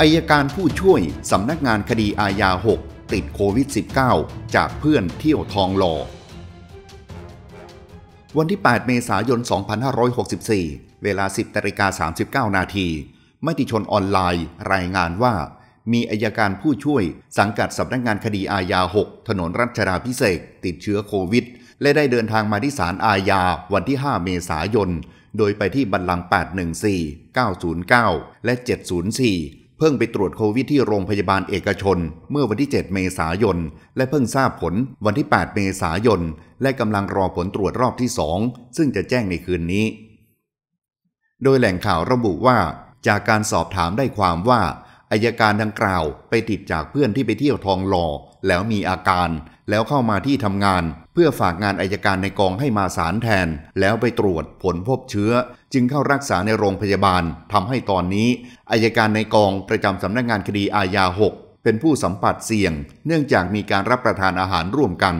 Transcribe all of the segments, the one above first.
อายการผู้ช่วยสำนักงานคดีอาญา 6 ติดโควิด -19 จากเพื่อนเที่ยวทองหล่อ วันที่ 8 เมษายน 2564 เวลา 10นาิกา39 นาทีมติชนออนไลน์รายงานว่า มีอายการผู้ช่วยสังกัดสำนักงานคดีอาญา 6 ถนนรัชดาพิเศษติดเชื้อโควิด และได้เดินทางมาที่ศาลอาญาวันที่ 5 เมษายน โดยไปที่บัลลังก814 909 และ 704เพิ่งไปตรวจโควิดที่โรงพยาบาลเอกชนเมื่อวันที่ 7 เมษายน และเพิ่งทราบผลวันที่ 8 เมษายน และกำลังรอผลตรวจรอบที่ 2 ซึ่งจะแจ้งในคืนนี้ โดยแหล่งข่าวระบุว่าจากการสอบถามได้ความว่า อายการดังกล่าวไปติดจากเพื่อนที่ไปเที่ยวทองหล่อแล้วมีอาการแล้วเข้ามาที่ทำงานเพื่อฝากงานอายการในกองให้มาสารแทนแล้วไปตรวจผลพบเชื้อ จึงเข้ารักษาในโรงพยาบาลทำให้ตอนนี้อายการในกองประจำสำนักงานคดีอาญา6เป็นผู้สัมผัสเสี่ยง เนื่องจากมีการรับประทานอาหารร่วมกัน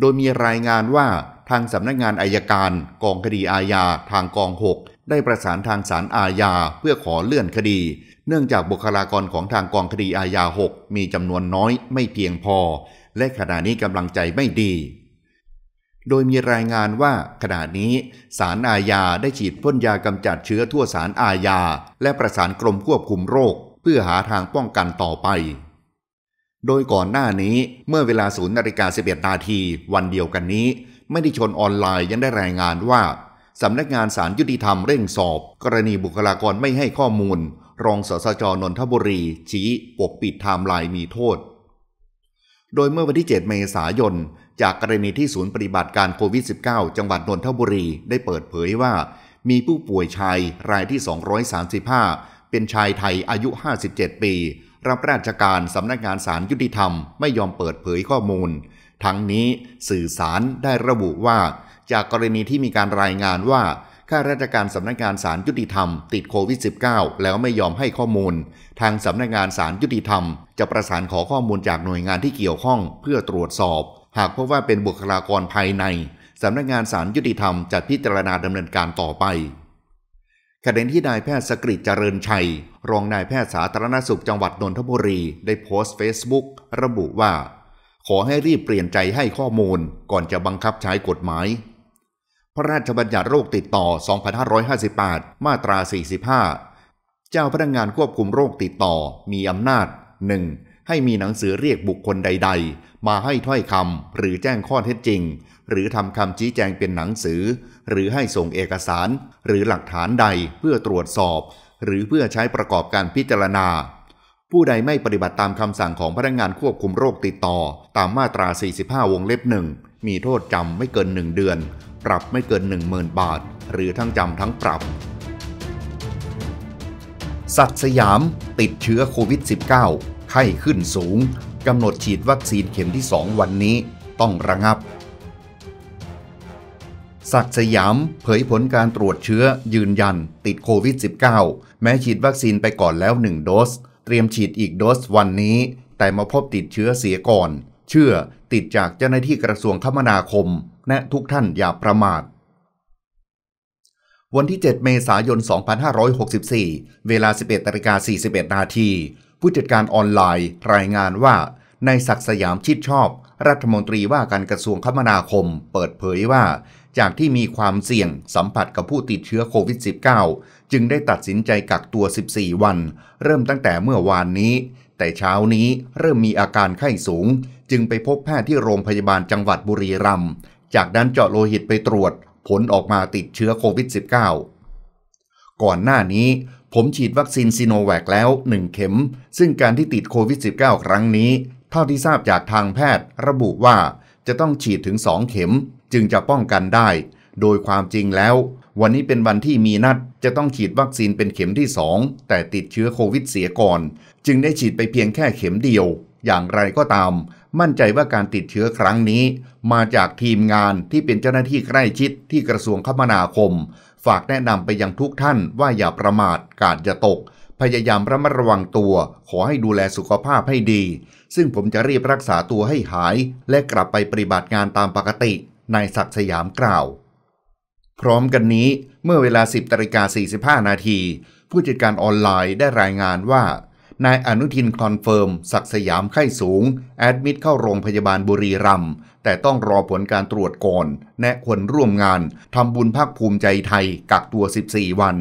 โดยมีรายงานว่าทางสำนักงานอายการ กองคดีอาญา ทางกอง6ได้ประสานทางศาลอาญา เพื่อขอเลื่อนคดี เนื่องจากบุคลากรของทางกองคดีอาญา6มีจำนวนน้อยไม่เพียงพอและขณะนี้กำลังใจไม่ดี โดยมีรายงานว่าขณะนี้สารอาญาได้ฉีดพ่นยากำจัดเชื้อทั่วสารอาญา และประสานกรมควบคุมโรคเพื่อหาทางป้องกันต่อไป โดยก่อนหน้านี้เมื่อเวลาศูนย์นาฬิกาสิบ็ดนาทีวันเดียวกันนี้ ไม่ได้ชนออนไลน์ยังได้รายงานว่าสำนักงานสารยุติธรรมเร่งสอบ กรณีบุคลากรไม่ให้ข้อมูลรองสสจนนทบุรีชี้ปกปิดไทม์ไลน์มีโทษโดยเมื่อวันที่ 7 เมษายน จากกรณีที่ศูนย์ปฏิบัติการโควิด -19 จังหวัดนนทบุรีได้เปิดเผยว่า มีผู้ป่วยชายรายที่ 235 เป็นชายไทยอายุ 57 ปี รับราชการสำนักงานสารยุติธรรมไม่ยอมเปิดเผยข้อมูล ทั้งนี้สื่อสารได้ระบุว่า จากกรณีที่มีการรายงานว่าข้าราชการสำนักงานศาลยุติธรรมติดโควิด -19 แล้วไม่ยอมให้ข้อมูล ทางสำนักงานศาลยุติธรรม จะประสานขอข้อมูลจากหน่วยงานที่เกี่ยวข้องเพื่อตรวจสอบ หากพบว่าเป็นบุคลากรภายในสำนักงานศาลยุติธรรมจะพิจารณาดำเนินการต่อไป ขณะที่นายแพทย์สกริจเจริญชัยรองนายแพทย์สาธารณสุขจังหวัดนนทบุรีได้โพสต์เฟซบุ๊กระบุว่า ขอให้รีบเปลี่ยนใจให้ข้อมูลก่อนจะบังคับใช้กฎหมายพระราชบัญญัติโรคติดต่อ 2558 มาตรา 45 เจ้าพนักงานควบคุมโรคติดต่อมีอำนาจ 1. ให้มีหนังสือเรียกบุคคลใด ๆ มาให้ถ้อยคำ หรือแจ้งข้อเท็จจริง หรือทำคำชี้แจงเป็นหนังสือ หรือให้ส่งเอกสาร หรือหลักฐานใดเพื่อตรวจสอบ หรือเพื่อใช้ประกอบการพิจารณา ผู้ใดไม่ปฏิบัติตามคำสั่งของพนักงานควบคุมโรคติดต่อตามมาตรา 45 วงเล็บหนึ่งมีโทษจำไม่เกิน 1 เดือน ปรับไม่เกิน 10,000 บาท หรือทั้งจำทั้งปรับ สัตว์สยามติดเชื้อโควิด -19 ไข้ขึ้นสูง กำหนดฉีดวัคซีนเข็มที่ 2 วันนี้ต้องระงับ สักสยามเผยผลการตรวจเชื้อยืนยันติดโควิด -19 แม้ฉีดวัคซีนไปก่อนแล้ว1โดส เตรียมฉีดอีกโดสวันนี้ แต่มาพบติดเชื้อเสียก่อนเชื่อ ติดจากเจ้าหน้าที่กระทรวงคมนาคม แนะทุกท่านอย่าประมาท วันที่ 7 เมษายน 2564 เวลา 11ตริกา41 นาที ผู้จัดการออนไลน์ รายงานว่านายศักสยามชิดชอบ รัฐมนตรีว่าการกระทรวงคมนาคม เปิดเผยว่า จากที่มีความเสี่ยงสัมผัสกับผู้ติดเชื้อโควิด -19 จึงได้ตัดสินใจกักตัว 14 วัน เริ่มตั้งแต่เมื่อวานนี้ แต่เช้านี้เริ่มมีอาการไข้สูงจึงไปพบแพทย์ที่โรงพยาบาลจังหวัดบุรีรัมย์จากนั้นเจาะโลหิตไปตรวจผลออกมาติดเชื้อโควิด -19 ก่อนหน้านี้ ผมฉีดวัคซีนซีโนแวคแล้ว 1 เข็มซึ่งการที่ติดโควิด -19 ครั้งนี้ เท่าที่ทราบจากทางแพทย์ระบุว่าจะต้องฉีดถึง 2 เข็ม จึงจะป้องกันได้ โดยความจริงแล้ว วันนี้เป็นวันที่มีนัดจะต้องฉีดวัคซีนเป็นเข็มที่2แต่ติดเชื้อโควิดเสียก่อน จึงได้ฉีดไปเพียงแค่เข็มเดียว อย่างไรก็ตามมั่นใจว่าการติดเชื้อครั้งนี้ มาจากทีมงานที่เป็นเจ้าหน้าที่ใกล้ชิดที่กระทรวงคมนาคม ฝากแนะนำไปยังทุกท่านว่าอย่าประมาทกาดอย่าตก พยายามระมัดระวังตัว ขอให้ดูแลสุขภาพให้ดี ซึ่งผมจะรีบรักษาตัวให้หาย และกลับไปปฏิบัติงานตามปกตินายศักดิ์สยามกล่าว พร้อมกันนี้ เมื่อเวลา 10ตริกา45 นาทีผู้จัดการออนไลน์ได้รายงานว่านายอนุทินคอนเฟิร์มศักสยามไข้สูง แอดมิดเข้าโรงพยาบาลบุรีรัมย์แต่ต้องรอผลการตรวจก่อนแนะคนร่วมงาน ทำบุญภาคภูมิใจไทยกักตัว 14 วัน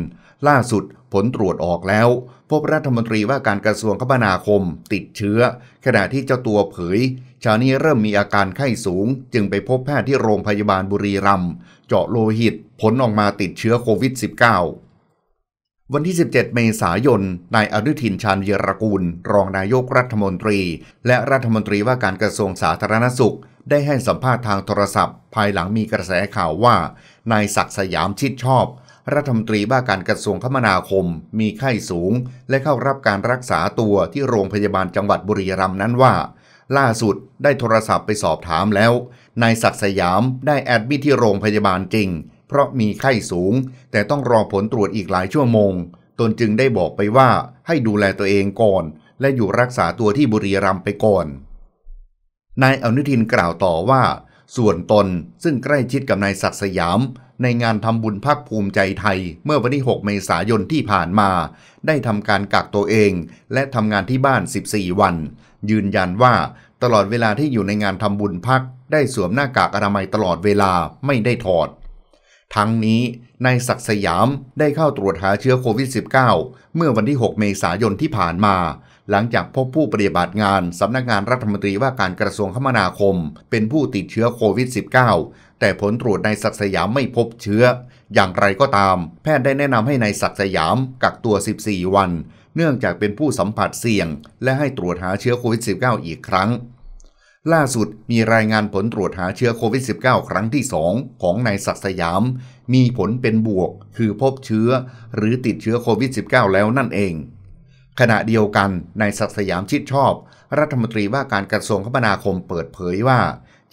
ล่าสุดผลตรวจออกแล้ว พบรัฐมนตรีว่าการกระทรวงคมนาคม ติดเชื้อ ขณะที่เจ้าตัวเผย ชาวนี้เริ่มมีอาการไข้สูง จึงไปพบแพทย์ที่โรงพยาบาลบุรีรัมย์เจาะโลหิตผลออกมาติดเชื้อโควิด -19 วันที่ 17 เมษายน นายอนุทินชาญวีรกูล รองนายกรัฐมนตรี และรัฐมนตรีว่าการกระทรวงสาธารณสุข ได้ให้สัมภาษณ์ทางโทรศัพท์ ภายหลังมีกระแสข่าวว่านายศักสยามชิดชอบ รัฐมนตรีว่าการกระทรวงคมนาคมมีไข้สูง และเข้ารับการรักษาตัวที่โรงพยาบาลจังหวัดบุรีรัมย์นั้นว่า ล่าสุดได้โทรศัพท์ไปสอบถามแล้วนายศักสยามได้แอดมิทที่โรงพยาบาลจริงเพราะมีไข้สูง แต่ต้องรอผลตรวจอีกหลายชั่วโมง ตนจึงได้บอกไปว่าให้ดูแลตัวเองก่อน และอยู่รักษาตัวที่บุรีรัมย์ไปก่อน นายอนุทินกล่าวต่อว่า ส่วนตนซึ่งใกล้ชิดกับนายศักสยาม ในงานทำบุญพักภูมิใจไทยเมื่อวันที่6เมษายนที่ผ่านมา ได้ทำการกักตัวเอง และทำงานที่บ้าน 14 วัน ยืนยันว่าตลอดเวลาที่อยู่ในงานทำบุญพักได้สวมหน้ากากอนามัยตลอดเวลาไม่ได้ถอดทั้งนี้ นายศักสยามได้เข้าตรวจหาเชื้อโควิด -19 เมื่อวันที่ 6 เมษายนที่ผ่านมา หลังจากพบผู้ปฏิบัติงานสำนักงานรัฐมนตรีว่าการกระทรวงคมนาคมเป็นผู้ติดเชื้อโควิด -19 แต่ผลตรวจนายศักสยามไม่พบเชื้อ อย่างไรก็ตาม แพทย์ได้แนะนำให้ในายศักสยามกักตัว 14 วัน เนื่องจากเป็นผู้สัมผัสเสี่ยงและให้ตรวจหาเชื้อโควิด -19 อีกครั้งล่าสุดมีรายงานผลตรวจหาเชื้อโควิด -19 ครั้งที่ 2 ของนายศักสยาม มีผลเป็นบวก คือพบเชื้อหรือติดเชื้อโควิด -19 แล้วนั่นเอง ขณะเดียวกันนายศักสยามชิดชอบ รัฐมนตรีว่าการกระทรวงคมนาคมเปิดเผยว่า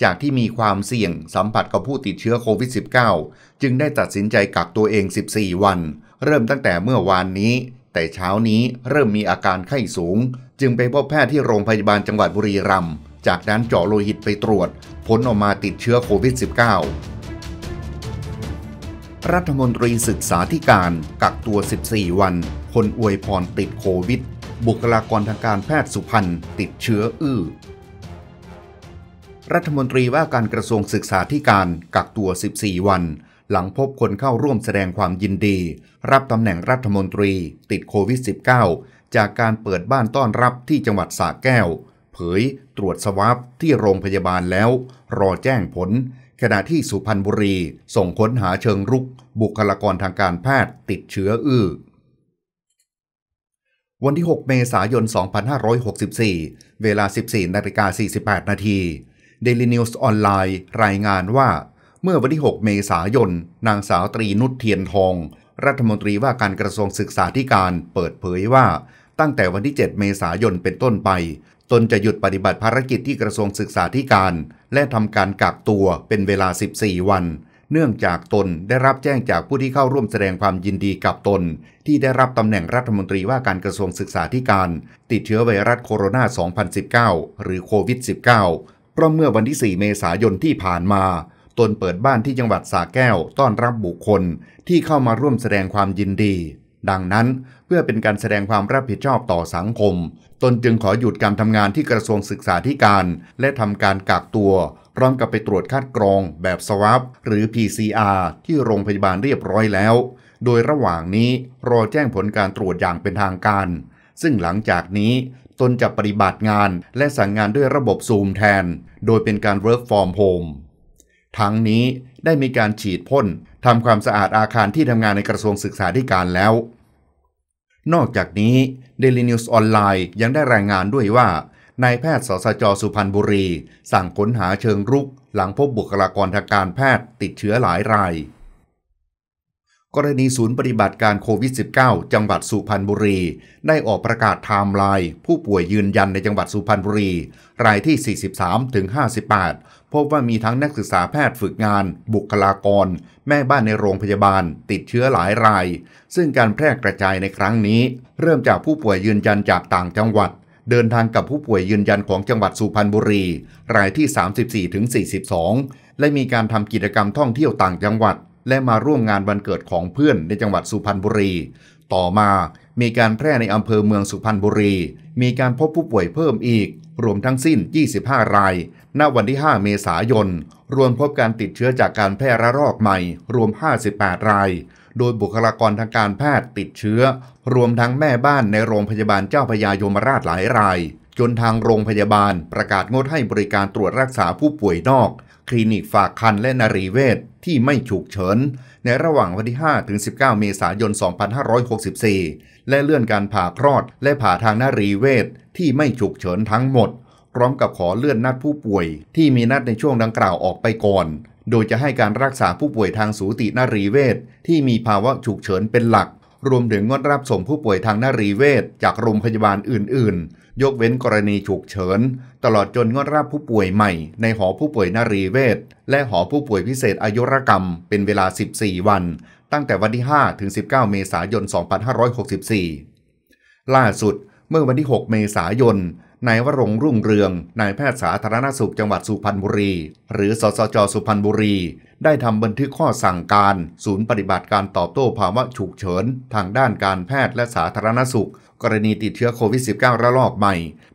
จากที่มีความเสี่ยงสัมผัสกับผู้ติดเชื้อโควิด -19 จึงได้ตัดสินใจกักตัวเอง 14 วัน เริ่มตั้งแต่เมื่อวานนี้ แต่เช้านี้เริ่มมีอาการไข้สูง จึงไปพบแพทย์ที่โรงพยาบาลจังหวัดบุรีรัมย์จากนั้นเจาะโลหิตไปตรวจผลออกมาติดเชื้อโควิด -19 รัฐมนตรีศึกษาธิการกักตัว 14 วัน คนอวยพรติดโควิด บุคลากรทางการแพทย์สุพรรณติดเชื้ออื้อ รัฐมนตรีว่าการกระทรวงศึกษาธิการกักตัว 14 วัน หลังพบคนเข้าร่วมแสดงความยินดี รับตำแหน่งรัฐมนตรีติดโควิด -19 จากการเปิดบ้านต้อนรับที่จังหวัดสระแก้วเผยตรวจสวับที่โรงพยาบาลแล้ว รอแจ้งผล ขณะที่สุพรรณบุรี ส่งค้นหาเชิงรุก บุคลากรทางการแพทย์ติดเชื้ออื้อวันที่ 6 เมษายน 2564 เวลา 14นาฬิกา48นาที Daily News ออนไลน์รายงานว่า เมื่อวันที่ 6 เมษายน นางสาวตรีนุชเทียนทอง รัฐมนตรีว่าการกระทรวงศึกษาธิการเปิดเผยว่าตั้งแต่วันที่ 7 เมษายนเป็นต้นไปตนจะหยุดปฏิบัติภารกิจที่กระทรวงศึกษาธิการ และทำการกักตัวเป็นเวลา 14 วัน เนื่องจากตนได้รับแจ้งจากผู้ที่เข้าร่วมแสดงความยินดีกับตน ที่ได้รับตำแหน่งรัฐมนตรีว่าการกระทรวงศึกษาธิการ ติดเชื้อไวรัสโคโรนา 2019 หรือโควิด -19 เพราะเมื่อวันที่ 4 เมษายนที่ผ่านมา ตนเปิดบ้านที่จังหวัดสาแก้ว ต้อนรับบุคคลที่เข้ามาร่วมแสดงความยินดีดังนั้นเพื่อเป็นการแสดงความรับผิดชอบต่อสังคม ตนจึงขอหยุดการทำงานที่กระทรวงศึกษาธิการ และทำการกักตัวพร้อมกับไปตรวจคัดกรองแบบสวับหรือ PCR ที่โรงพยาบาลเรียบร้อยแล้ว โดยระหว่างนี้รอแจ้งผลการตรวจอย่างเป็นทางการ ซึ่งหลังจากนี้ ตนจะปฏิบัติงานและสั่งงานด้วยระบบซูมแทนโดยเป็นการ work from home ทั้งนี้ได้มีการฉีดพ่นทำความสะอาดอาคารที่ทำงานในกระทรวงศึกษาธิการแล้ว นอกจากนี้ d ดล l นิวส์ออนไลน์ยังได้รายงานด้วยว่านายแพทย์สสจสุพรรณบุรี สั่งค้นหาเชิงรุกหลังพบบุคลากรทางการแพทย์ติดเชื้อหลายราย กรณีศูนย์ปฏิบัติการโควิด -19 จังหวัดสุพรรณบุรี ได้ออกประกาศไทม์ไลน์ผู้ป่วยยืนยันในจังหวัดสุพรรณบุรี รายที่ 43-58ถึงพบว่ามีทั้งนักศึกษาแพทย์ฝึกงาน บุคลากร แม่บ้านในโรงพยาบาลติดเชื้อหลายราย ซึ่งการแพร่กระจายในครั้งนี้เริ่มจากผู้ป่วยยืนยันจากต่างจังหวัด เดินทางกับผู้ป่วยยืนยันของจังหวัดสุพรรณบุรี รายที่ 34 42 และมีการทำกิจกรรมท่องเที่ยวต่างจังหวัด และมาร่วมงานวันเกิดของเพื่อนในจังหวัดสุพรรณบุรี ต่อมามีการแพร่ในอำเภอเมืองสุพรรณบุรี มีการพบผู้ป่วยเพิ่มอีก รวมทั้งสิ้น 25 ราย ณ วันที่ 5 เมษายน รวมพบการติดเชื้อจากการแพร่ระลอกใหม่ รวม 58 ราย โดยบุคลากรทางการแพทย์ติดเชื้อ รวมทั้งแม่บ้านในโรงพยาบาลเจ้าพยายมราชหลายราย จนทางโรงพยาบาลประกาศงดให้บริการตรวจรักษาผู้ป่วยนอก คลินิกฝากคันและนรีเวชที่ไม่ฉุกเฉินในระหว่างวันที่ 5 ถึง 19 เมษายน 2564 และเลื่อนการผ่าคลอดและผ่าทางนารีเวชที่ไม่ฉุกเฉินทั้งหมด พร้อมกับขอเลื่อนนัดผู้ป่วยที่มีนัดในช่วงดังกล่าวออกไปก่อน โดยจะให้การรักษาผู้ป่วยทางสูตินารีเวชที่มีภาวะฉุกเฉินเป็นหลัก รวมถึงงดรับส่งผู้ป่วยทางนารีเวชจากโรงพยาบาลอื่น ๆยกเว้นกรณี ฉุกเฉิน ตลอดจนงดรับผู้ป่วยใหม่ ในหอผู้ป่วยนารีเวชและหอผู้ป่วยพิเศษอายุรกรรมเป็นเวลา 14 วัน ตั้งแต่วันที่ 5 ถึง 19 เมษายน 2564 ล่าสุดเมื่อวันที่ 6 เมษายนนายวรงรุ่งเรืองนายแพทย์สาธารณสุขจังหวัดสุพรรณบุรี หรือสสจสุพรรณบุรี ได้ทำบันทึกข้อสั่งการ ศูนย์ปฏิบัติการตอบโต้ภาวะฉุกเฉินทางด้านการแพทย์และสาธารณสุขกรณีติดเชื้อโควิด -19 ระลอกใหม่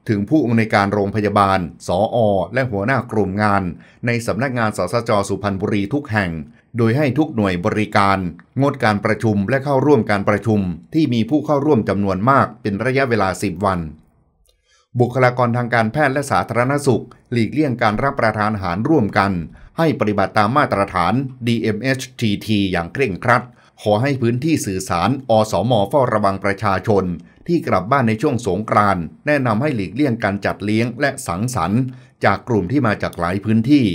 ถึงผู้อำนวยการโรงพยาบาลสออและหัวหน้ากลุ่มงาน ในสำนักงานสสจสุพรรณบุรีทุกแห่ง โดยให้ทุกหน่วยบริการ งดการประชุมและเข้าร่วมการประชุม ที่มีผู้เข้าร่วมจำนวนมากเป็นระยะเวลา 10 วัน บุคลากรทางการแพทย์และสาธารณสุข หลีกเลี่ยงการรับประทานอาหารร่วมกัน ให้ปฏิบัติตามมาตรฐาน DMHTT อย่างเคร่งครัดขอให้พื้นที่สื่อสาร อสอมอเฝ้าระวังประชาชน ที่กลับบ้านในช่วงสงกรานต์แนะนำให้หลีกเลี่ยงการจัดเลี้ยงและสังสรรค์ จากกลุ่มที่มาจากหลายพื้นที่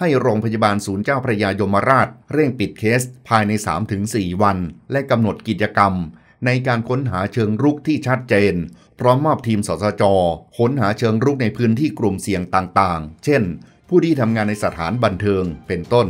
ให้โรงพยาบาลศูนย์เจ้าพระยายมราช เร่งปิดเคสภายใน 3-4 วัน และกำหนดกิจกรรม ในการค้นหาเชิงรุกที่ชัดเจน พร้อมมอบทีมสสจ ค้นหาเชิงรุกในพื้นที่กลุ่มเสี่ยงต่างๆ เช่น ผู้ที่ทำงานในสถานบันเทิง เป็นต้น